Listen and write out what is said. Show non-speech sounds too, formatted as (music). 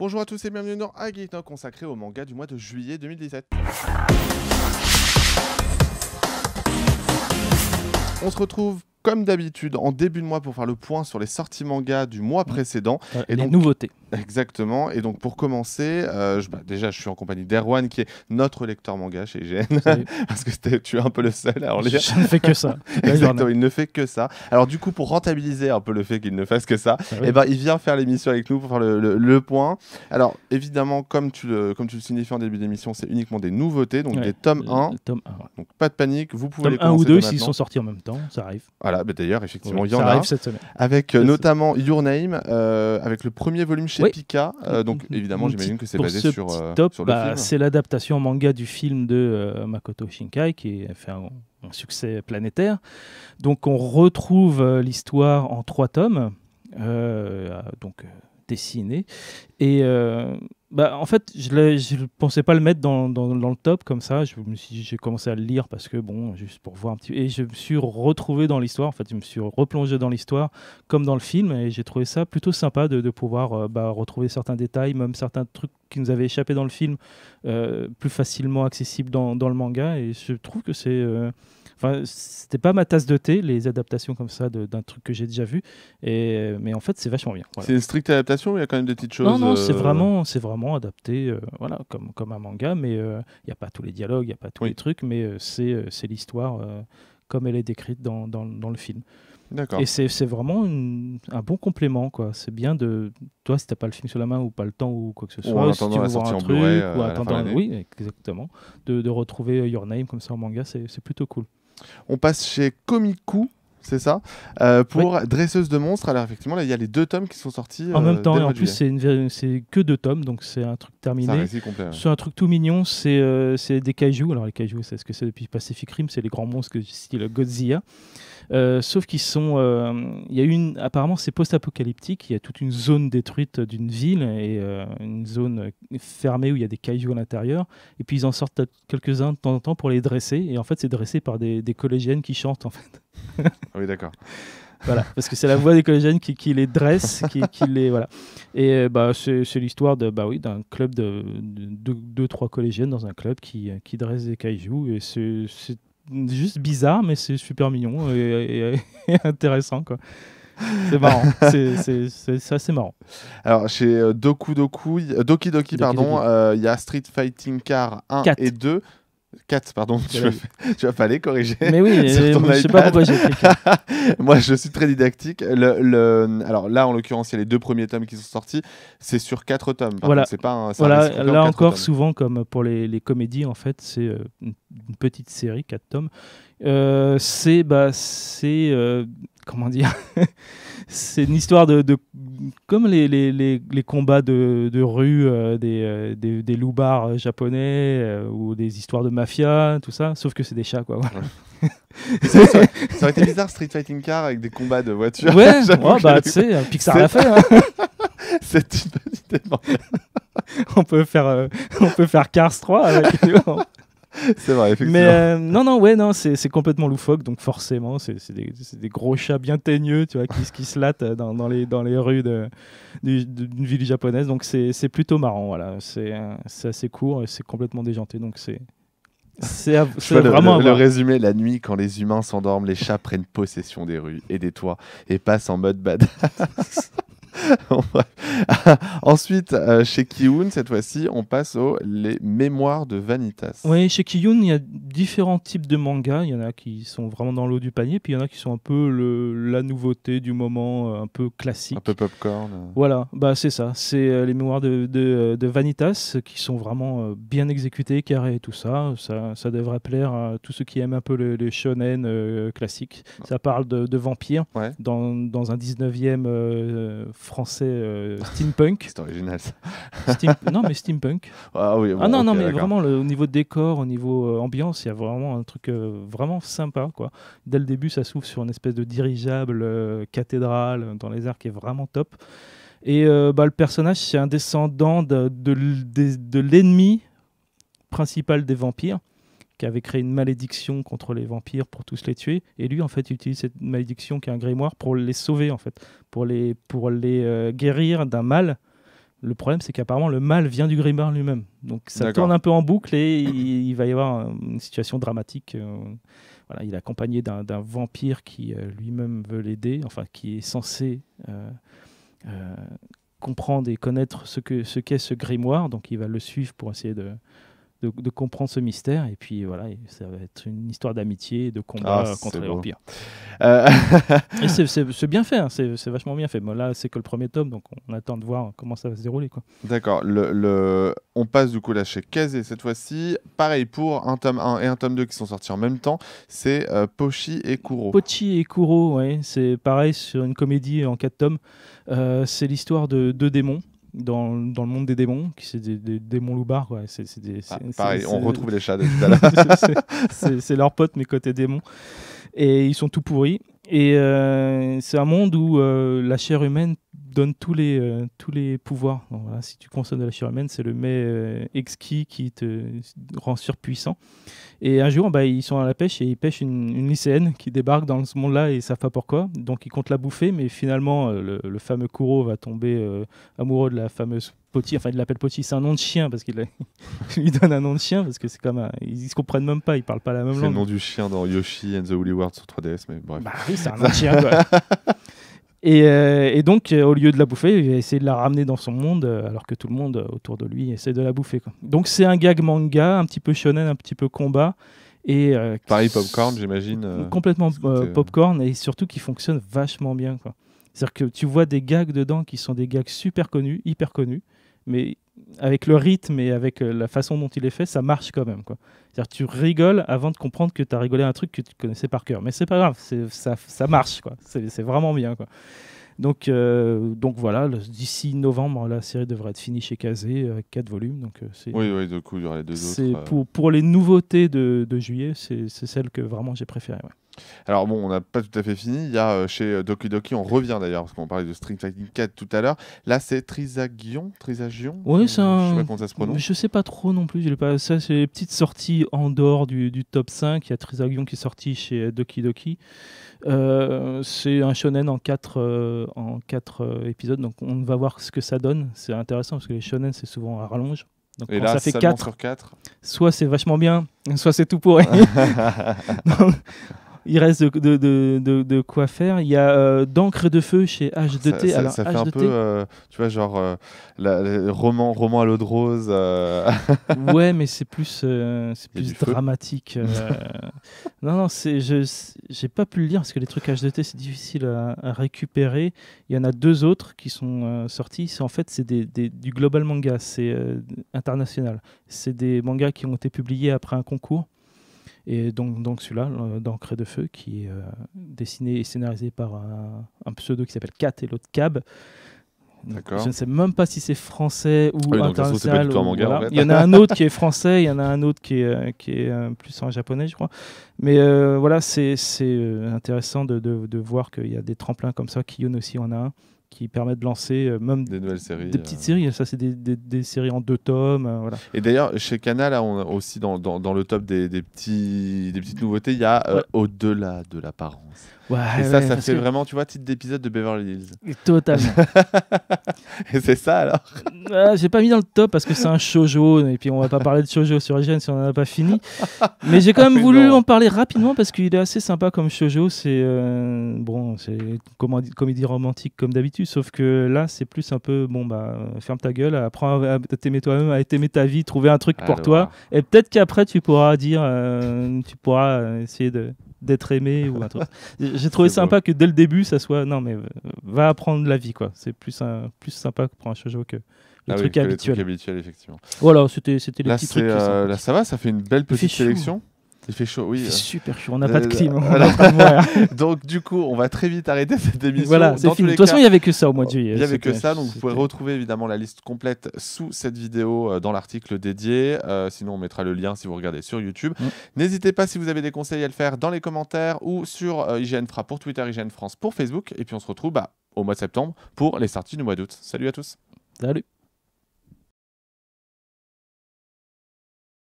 Bonjour à tous et bienvenue dans Agaitan consacré au manga du mois de juillet 2017. On se retrouve comme d'habitude, en début de mois pour faire le point sur les sorties manga du mois précédent. et les nouveautés. Exactement. Et donc, pour commencer, euh, bah, déjà, je suis en compagnie d'Erwan, qui est notre lecteur manga chez IGN. (laughs) parce que tu es un peu le seul Il ne fait que ça. (laughs) exactement, il ne fait que ça. Alors, du coup, pour rentabiliser un peu le fait qu'il ne fasse que ça, ah et eh ben, il vient faire l'émission avec nous pour faire le, point. Alors, évidemment, comme tu le, comme tu le signifies en début d'émission, c'est uniquement des nouveautés, donc des tomes 1. Tome Donc, pas de panique, vous pouvez tome les 1 ou 2 s'ils sont sortis en même temps, ça arrive. Ouais, voilà, d'ailleurs, effectivement, il arrive Cette semaine. Avec euh, notamment Your Name, euh, avec le premier volume chez Pika. Euh, donc, mm-hmm. évidemment, mm-hmm. j'imagine que c'est basé sur, bah, C'est l'adaptation manga du film de Makoto Shinkai, qui est fait un, succès planétaire. Donc, on retrouve l'histoire en trois tomes, donc dessinés, Et bah, en fait, je ne pensais pas le mettre dans, dans, le top comme ça. j'ai commencé à le lire parce que bon, juste pour voir un petit. Et je me suis retrouvé dans l'histoire. En fait, je me suis replongé dans l'histoire comme dans le film. Et j'ai trouvé ça plutôt sympa de, de pouvoir euh, bah, retrouver certains détails, même certains trucs qui nous avaient échappé dans le film, euh, plus facilement accessibles dans, dans, le manga. Et je trouve que c'est euh, Enfin, c'était pas ma tasse de thé, les adaptations comme ça d'un truc que j'ai déjà vu. Et, mais en fait, c'est vachement bien. C'est une stricte adaptation, ou il y a quand même des petites choses. Non, non, c'est vraiment, c'est vraiment adapté euh, voilà, comme, comme un manga, mais euh, il n'y a pas tous les dialogues, il n'y a pas tous les trucs, mais euh, c'est l'histoire comme elle est décrite dans, dans, le film. Et c'est vraiment un bon complément, quoi. C'est bien de. Toi, si t'as pas le film sur la main ou pas le temps ou quoi que ce soit, si tu veux voir un truc, ou Oui, exactement. De, de, retrouver Your Name comme ça en manga, c'est plutôt cool. On passe chez Komiku c'est ça, euh, pour Dresseuse de monstres. Alors effectivement, il y a les deux tomes qui sont sortis. En même euh, temps, et en plus, c'est que deux tomes, donc c'est un truc terminé. C'est un, truc tout mignon, c'est euh, des kaijus. Alors les kaijus, c'est ce que c'est depuis Pacific Rim, c'est les grands monstres style Godzilla. sauf qu'ils sont, il y a une, apparemment c'est post-apocalyptique, il y a toute une zone détruite d'une ville et une zone fermée où il y a des kaijus à l'intérieur. Et puis ils en sortent quelques-uns de temps en temps pour les dresser. Et en fait, c'est dressé par des, des collégiennes qui chantent en fait. Ah oui, d'accord. (laughs) Voilà, parce que c'est la voix des collégiennes qui, les dresse, qui, les voilà. Et euh, bah c'est l'histoire de bah oui d'un club de, de, deux trois collégiennes dans un club qui euh, qui dresse des cailloux et c'est juste bizarre mais c'est super mignon et, (laughs) intéressant quoi. C'est marrant, (laughs) c'est assez marrant. Alors chez euh, Doku Doki Doki, pardon, il y a Street Fighting Car 1 et 2. 4, pardon, (laughs) tu vas, tu corriger. Mais oui, (laughs) je sais pas pourquoi j'ai (laughs) Moi, je suis très didactique. Le, Alors là, en l'occurrence, il y a les deux premiers tomes qui sont sortis. C'est sur quatre tomes. Voilà. C'est pas Là encore, souvent, comme pour les, comédies, en fait, c'est euh, une petite série, quatre tomes. Euh, c'est bah, c'est euh, comment dire (laughs) C'est une histoire de, comme les, les, les, combats de, de rue euh, des, loups euh, des, euh, japonais ou des histoires de mafia, tout ça, sauf que c'est des chats, quoi. (laughs) ça, aurait été bizarre Street Fighting Car avec des combats de voitures. Ouais, (laughs) bah tu sais, Pixar l'a fait. Hein. c'est une idée. on peut faire, on peut faire Cars 3 avec. (laughs) c'est vrai, effectivement. Mais euh, non, non, ouais, non, c'est complètement loufoque, donc forcément, c'est des, des, gros chats bien teigneux, tu vois, qui, qui se latent euh, dans, dans, les, dans les rues d'une ville japonaise, donc c'est plutôt marrant, voilà. Euh, c'est assez court et c'est complètement déjanté, donc c'est c'est (laughs) vraiment le, le, résumé la nuit quand les humains s'endorment, les chats prennent possession des rues et des toits et passent en mode badass. (laughs) (laughs) Ensuite, euh, chez Kiun, cette fois-ci, on passe aux Les Mémoires de Vanitas. Oui, chez Kiyun, il y a différents types de mangas. Il y en a qui sont vraiment dans l'eau du panier, puis il y en a qui sont un peu le, la nouveauté du moment, euh, un peu classique. Un peu popcorn. Voilà, bah, c'est ça. C'est euh, Les Mémoires de, de, Vanitas qui sont vraiment bien exécutés, carrées et tout ça. ça. Ça devrait plaire à tous ceux qui aiment un peu les shonen classiques. Ça parle de, vampires dans, dans, un 19e français style steampunk. C'est original ça. (laughs) Non, mais steampunk. Ah oui, ah non, non, mais vraiment, au niveau décor, au niveau euh, ambiance, il y a vraiment un truc euh, vraiment sympa. quoi. Dès le début, ça s'ouvre sur une espèce de dirigeable euh, cathédrale dans les airs qui est vraiment top. Et bah, le personnage, c'est un descendant de, de l'ennemi principal des vampires qui avait créé une malédiction contre les vampires pour tous les tuer. Et lui, en fait, il utilise cette malédiction qui est un grimoire pour les sauver, en fait, pour les, pour les euh, guérir d'un mal. Le problème, c'est qu'apparemment, le mal vient du grimoire lui-même. Donc, ça tourne un peu en boucle et il, va y avoir une situation dramatique. Euh, voilà, il est accompagné d'un vampire qui euh, lui-même veut l'aider, enfin, qui est censé comprendre et connaître ce que ce, qu'est ce grimoire. Donc, il va le suivre pour essayer de, de, comprendre ce mystère. Et puis voilà, ça va être une histoire d'amitié et de combat ah, contre les vampires. Euh. et c'est bien fait, hein. c'est vachement bien fait. mais là, c'est que le premier tome, donc on attend de voir comment ça va se dérouler. D'accord. Le, On passe du coup là chez Kazé cette fois-ci. Pareil pour un tome 1 et un tome 2 qui sont sortis en même temps, c'est euh, Pochi et Kuro. Pochi et Kuro, c'est pareil sur une comédie en 4 tomes. Euh, c'est l'histoire de deux démons dans, dans, le monde des démons, qui c'est des, démons loupards. Quoi. C'est, c'est ah, pareil, on retrouve les chats de tout à (laughs) l'heure. c'est leur pote, mais côté démon. Et ils sont tout pourris. Et euh, c'est un monde où euh, la chair humaine donne tous les, euh, tous les pouvoirs. si tu consommes de la shiramen, c'est le met euh, exquis qui te rend surpuissant. Et un jour, bah, ils sont à la pêche et ils pêchent une, une lycéenne qui débarque dans ce monde-là et ils savent pas pourquoi. Donc ils comptent la bouffer, mais finalement, euh, le, fameux Kuro va tomber amoureux de la fameuse Poti, enfin il l'appelle Poti, c'est un nom de chien parce qu'il (laughs) lui donne un nom de chien parce que c'est comme ils se comprennent même pas, ils parlent pas la même langue. C'est le nom du chien dans Yoshi and the Woolly World sur 3DS, mais bref. Bah oui, c'est un (laughs) nom de chien. Quoi. Euh, et, donc, euh, au lieu de la bouffer, il va essayer de la ramener dans son monde, euh, alors que tout le monde autour de lui essaie de la bouffer. Donc, c'est un gag manga, un petit peu shonen, un petit peu combat. Et, Pareil, popcorn, j'imagine. complètement popcorn, et surtout qui fonctionne vachement bien. C'est-à-dire que tu vois des gags dedans qui sont des gags super connus, hyper connus, mais avec le rythme et avec euh, la façon dont il est fait, ça marche quand même. cest dire tu rigoles avant de comprendre que tu as rigolé un truc que tu connaissais par cœur. Mais c'est pas grave, ça, ça, marche. quoi. C'est vraiment bien. Quoi. Donc, euh, donc voilà, d'ici novembre, la série devrait être finie chez Kazé, avec 4 volumes. Donc, euh, oui, oui, de coup, il y aura les deux autres. Pour, pour les nouveautés de, de juillet, c'est, celle que vraiment j'ai préférée. Alors bon, on n'a pas tout à fait fini. Il y a euh, chez euh, Doki Doki, on revient d'ailleurs, parce qu'on parlait de String Fighting 4 tout à l'heure. Là, c'est Trisagion Trisagion Oui, c'est un... Je sais pas ça Je sais pas trop non plus. Ça, c'est les petites sorties en dehors du, top 5. Il y a Trisagion qui est sorti chez euh, Doki Doki. c'est un shonen en 4 en quatre, épisodes, donc on va voir ce que ça donne. C'est intéressant, parce que les shonen, c'est souvent à rallonge. Donc ça fait 4, sur 4, soit c'est vachement bien, soit c'est tout pourri. (laughs) (laughs) (laughs) Il reste de, de, quoi faire. Il y a euh, D'encre de feu chez H2T. Ça, fait un peu, euh, tu vois, genre euh, roman, roman à l'eau de rose. Euh. (laughs) ouais, mais c'est plus, c'est plus dramatique. (laughs) non, non, c'est, je j'ai pas pu le lire parce que les trucs H2T, c'est difficile à, récupérer. Il y en a deux autres qui sont sortis. C'est, en fait, c'est du global manga, c'est international. C'est des mangas qui ont été publiés après un concours. Et donc, donc celui-là, euh, d'Encre de Feu, qui est euh, dessiné et scénarisé par un, pseudo qui s'appelle Kat et l'autre Cab. Je ne sais même pas si c'est français ou ah international. Il y en a un autre qui est français, il y en a un autre qui est, euh, qui est plus en japonais, je crois. Mais voilà, c'est intéressant de, de, de voir qu'il y a des tremplins comme ça. Kiyon aussi en a un qui permet de lancer euh, même des nouvelles séries, des petites euh. séries. Ça, c'est des, séries en deux tomes. Euh, voilà. Et d'ailleurs, chez Canal, on aussi dans, le top des, petits, des petites nouveautés, il y a au-delà de l'apparence. Ouais, et ça, ça fait vraiment, tu vois, titre d'épisode de Beverly Hills. Totalement. (laughs) et c'est ça alors J'ai pas mis dans le top parce que c'est un shoujo, et puis on va pas parler de shoujo sur Eugène si on en a pas fini. Mais j'ai quand (laughs) même voulu en parler rapidement parce qu'il est assez sympa comme shoujo. C'est bon, c'est comédie romantique comme d'habitude sauf que là, c'est plus un peu, bon, bah, euh, ferme ta gueule, apprends à, t'aimer toi-même, à t'aimer ta vie, trouver un truc ah, pour toi, et peut-être qu'après, tu pourras dire, euh, tu pourras euh, essayer de d'être aimé ou un (laughs) J'ai trouvé sympa que dès le début, ça soit, non, mais va apprendre la vie, quoi. C'est plus, un, plus sympa pour un shoujo que, le ah truc habituel. effectivement. Voilà, c'était les petits là, ça va, ça fait une belle petite sélection. Il fait chaud, oui. Il super chaud, on n'a euh, pas de clim. (laughs) donc du coup, on va très vite arrêter cette émission. Voilà, c'est fini. De toute façon, il n'y avait que ça au mois de juillet. Il n'y avait que ça, donc vous pouvez retrouver évidemment la liste complète sous cette vidéo euh, dans l'article dédié. Euh, sinon, on mettra le lien si vous regardez sur YouTube. Mm. N'hésitez pas si vous avez des conseils à le faire dans les commentaires ou sur euh, pour Twitter, IGN France pour Facebook. Et puis on se retrouve bah, au mois de septembre pour les sorties du mois d'août. Salut à tous. Salut.